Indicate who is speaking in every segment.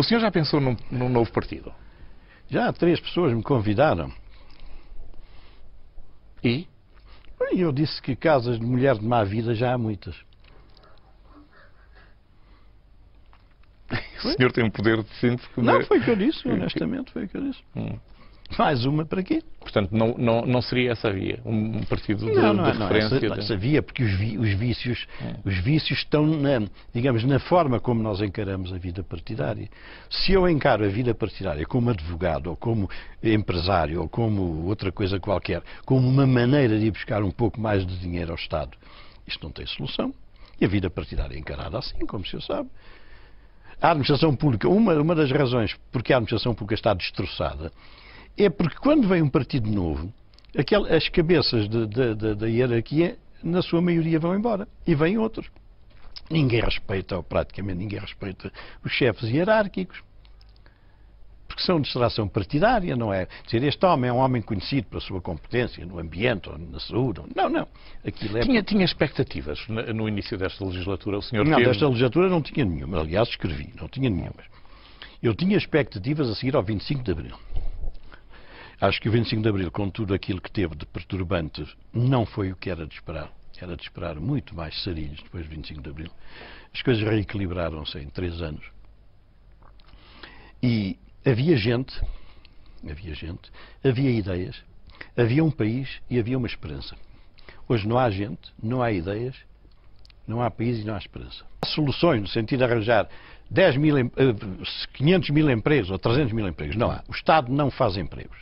Speaker 1: O senhor já pensou num, num novo partido? Já três pessoas me convidaram. E? eu disse que casas de mulher de má vida já há muitas. O senhor tem um poder de síntese. Não, é? foi o que eu disse, honestamente, foi o que eu disse. Hum. Mais uma para quê? Portanto, não, não, não seria essa via, um partido de, não, não, é, é é de não, referência? Não, essa, essa via, porque os, vi, os vícios, é. os vícios estão, na, digamos, na forma como nós encaramos a vida partidária. Se eu encaro a vida partidária como advogado, ou como empresário, ou como outra coisa qualquer, como uma maneira de ir buscar um pouco mais de dinheiro ao Estado, isto não tem solução. E a vida partidária é encarada assim, como se eu sabe. A administração pública, uma, uma das razões porque a administração pública está destroçada, é porque quando vem um partido novo, aquel, as cabeças de, de, de, da hierarquia, na sua maioria, vão embora e vêm outros. Ninguém respeita, ou praticamente ninguém respeita, os chefes hierárquicos. Porque são de extração partidária, não é? Dizer, este homem é um homem conhecido pela sua competência no ambiente, ou na saúde. Ou... Não, não. Aquilo é... tinha, tinha expectativas no início desta legislatura? O senhor não, desta legislatura não tinha nenhuma. Aliás, escrevi, não tinha nenhuma. Eu tinha expectativas a seguir ao 25 de Abril. Acho que o 25 de Abril, com tudo aquilo que teve de perturbante, não foi o que era de esperar. Era de esperar muito mais sarilhos depois do 25 de Abril. As coisas reequilibraram-se em três anos. E havia gente, havia gente, havia ideias, havia um país e havia uma esperança. Hoje não há gente, não há ideias, não há país e não há esperança. Há soluções no sentido de arranjar 10 mil, 500 eh, mil empregos ou 300 mil empregos. Não há. O Estado não faz empregos.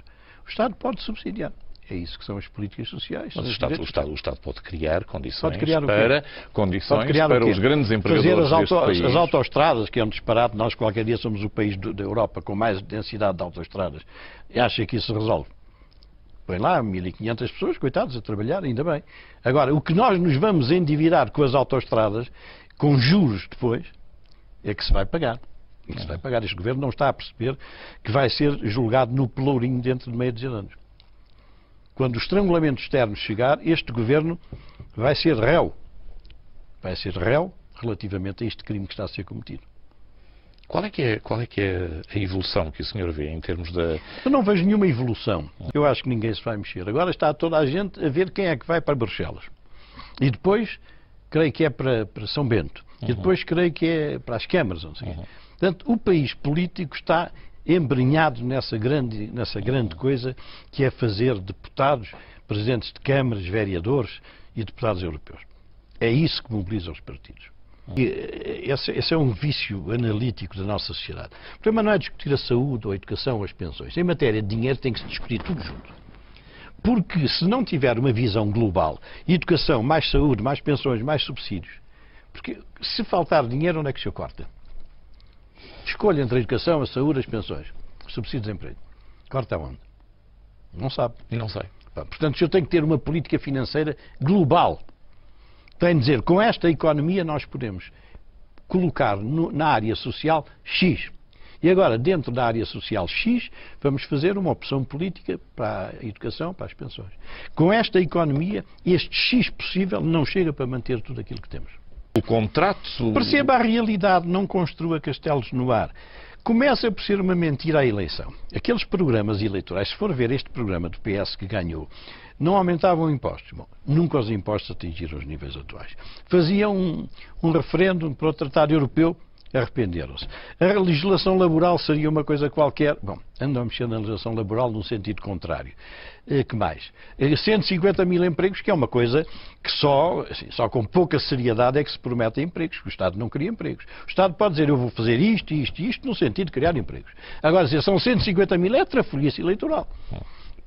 Speaker 1: O Estado pode subsidiar. É isso que são as políticas sociais. Mas o Estado, o Estado, o Estado pode criar condições pode criar para, condições para os grandes empregadores Fazer as, auto, país. as autoestradas, que é um disparate, nós qualquer dia somos o país do, da Europa com mais densidade de autoestradas, e acha que isso resolve? Põe lá 1.500 pessoas, coitados, a trabalhar, ainda bem. Agora, o que nós nos vamos endividar com as autoestradas, com juros depois, é que se vai pagar. E se vai pagar. Este governo não está a perceber que vai ser julgado no pelourinho dentro de meio de anos. Quando o estrangulamento externo chegar, este governo vai ser réu. Vai ser réu relativamente a este crime que está a ser cometido. Qual é, que é, qual é que é a evolução que o senhor vê em termos da. Eu não vejo nenhuma evolução. Eu acho que ninguém se vai mexer. Agora está toda a gente a ver quem é que vai para Bruxelas. E depois, creio que é para, para São Bento. E uhum. depois, creio que é para as câmaras. Não sei uhum. Portanto, o país político está embrenhado nessa grande, nessa grande coisa que é fazer deputados, presidentes de câmaras, vereadores e deputados europeus. É isso que mobiliza os partidos. Eh, esse, esse, é um vício analítico da nossa sociedade. O problema não é discutir a saúde, ou a educação, ou as pensões. Em matéria de dinheiro tem que se discutir tudo junto. Porque se não tiver uma visão global, educação, mais saúde, mais pensões, mais subsídios, porque se faltar dinheiro, onde é que se corta? Escolha entre a educação, a saúde, as pensões, subsídio de emprego. Corta onde? Não sabe. E não sei. Portanto, se eu tenho que ter uma política financeira global, tem de dizer, com esta economia nós podemos colocar no, na área social X. E agora, dentro da área social X, vamos fazer uma opção política para a educação, para as pensões. Com esta economia, este X possível não chega para manter tudo aquilo que temos o contrato. Perceba é a realidade, não construa castelos no ar. Começa por ser uma mentira a eleição. Aqueles programas eleitorais, se for ver este programa do PS que ganhou, não aumentavam impostos. Bom, nunca os impostos atingiram os níveis atuais. Faziam um, um referendo para o Tratado Europeu, arrependeram-se. A legislação laboral seria uma coisa qualquer. Bom, andam a mexer na legislação laboral num sentido contrário. Eh, que mais? 150 eh, mil empregos, que é uma coisa que só, assim, só com pouca seriedade é que se promete empregos. O Estado não cria empregos. O Estado pode dizer eu vou fazer isto, isto e isto, no sentido de criar empregos. Agora, dizer são 150 mil, é trafolhice eleitoral.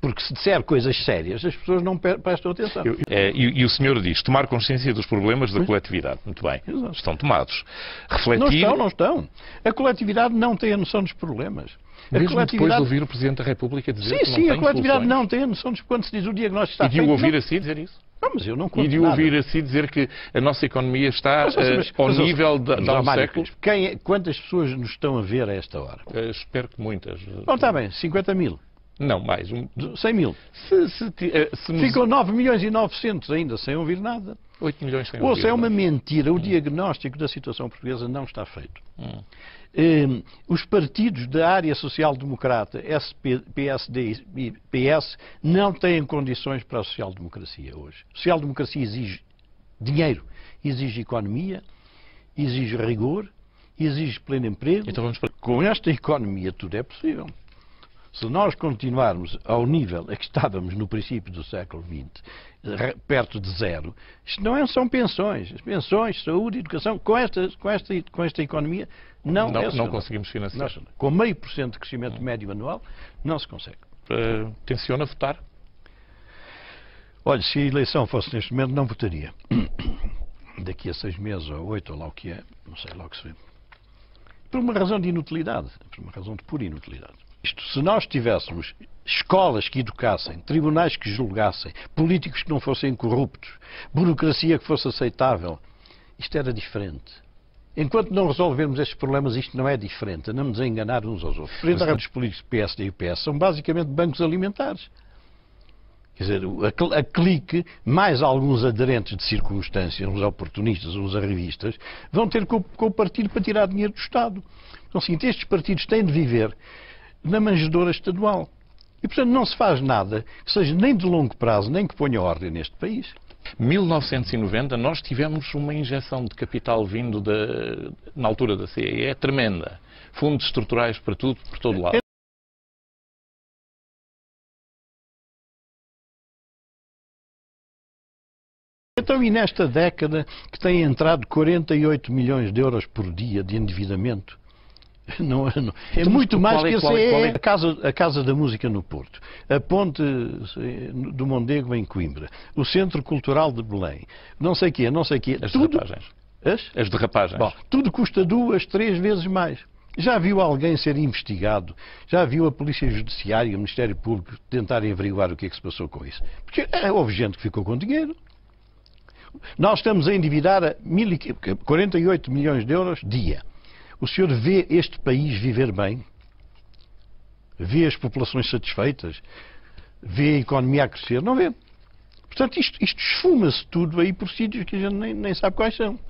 Speaker 1: Porque se disser coisas sérias, as pessoas não prestam atenção. Eu, É, e, e, o senhor diz, tomar consciência dos problemas da pois. coletividade. Muito bem, Exato. estão tomados. Refletir... Não estão, não estão. A coletividade não tem a noção dos problemas.
Speaker 2: A Mesmo coletividade... depois de ouvir
Speaker 1: o Presidente da República dizer sim, que não Sim, sim, a coletividade soluções. não tem a noção dos quando se diz o diagnóstico está E de feito, o ouvir não... a dizer isso? Não, mas eu não E de ouvir assim dizer que a nossa economia está mas, mas, eh, mas, ao nível da, da um século? Quem, é, quantas pessoas nos estão a ver a esta hora? Eh, espero que muitas. Bom, está bem, 50 mil. Não, mais um, 100 mil. Se, se, eh, se Ficam 9 milhões e 900 ainda sem ouvir nada. 8 milhões sem Ouça, é uma nada. mentira. O hum. diagnóstico da situação portuguesa não está feito. Hum. Um, os partidos da área social-democrata, PSD e PS, não têm condições para a social-democracia hoje. A social-democracia exige dinheiro, exige economia, exige rigor, exige pleno emprego. Então vamos para... Com esta economia tudo é possível. Se nós continuarmos ao nível a que estávamos no princípio do século XX, perto de zero, isto não é, são pensões. As pensões, saúde, educação, com esta, com esta, com esta economia, não, não, é não conseguimos financiar. Nós, com meio por cento de crescimento médio anual, não se consegue. Uh, tenciona votar? Olha, se a eleição fosse neste momento, não votaria. Daqui a seis meses ou oito, ou lá o que é, não sei lá o que se vê. Por uma razão de inutilidade, por uma razão de pura inutilidade se nós tivéssemos escolas que educassem, tribunais que julgassem, políticos que não fossem corruptos, burocracia que fosse aceitável, isto era diferente. Enquanto não resolvermos estes problemas, isto não é diferente. Andamos a enganar uns aos outros. Mas... Os políticos do PSD e UPS PS são basicamente bancos alimentares. Quer dizer, a clique, mais alguns aderentes de circunstância, uns oportunistas, uns arrivistas, vão ter que o partido para tirar dinheiro do Estado. Então, assim, estes partidos têm de viver na manjedoura estadual. E, portanto, não se faz nada que seja nem de longo prazo, nem que ponha ordem neste país. 1990, nós tivemos uma injeção de capital vindo da, na altura da CEE é tremenda. Fundos estruturais para tudo, por todo lado. Então, e nesta década que tem entrado 48 milhões de euros por dia de endividamento, Não, não. É então, muito mais é- que é, esse. É, é, a, casa, a Casa da Música no Porto, a Ponte eh, do Mondego em Coimbra, o Centro Cultural de Belém, não sei o quê, não sei o quê. As tudo, derrapagens. As? As derrapagens. Bom, tudo custa duas, três vezes mais. Já viu alguém ser investigado? Já viu a Polícia Judiciária e o Ministério Público tentarem averiguar o que é que se passou com isso? Porque eh, houve gente que ficou com dinheiro. Nós estamos a endividar a 48 milhões de euros dia. O senhor vê este país viver bem? Vê as populações satisfeitas? Vê a economia a crescer? Não vê. Portanto, isto, isto esfuma-se tudo aí por sítios que a gente nem, nem sabe quais são.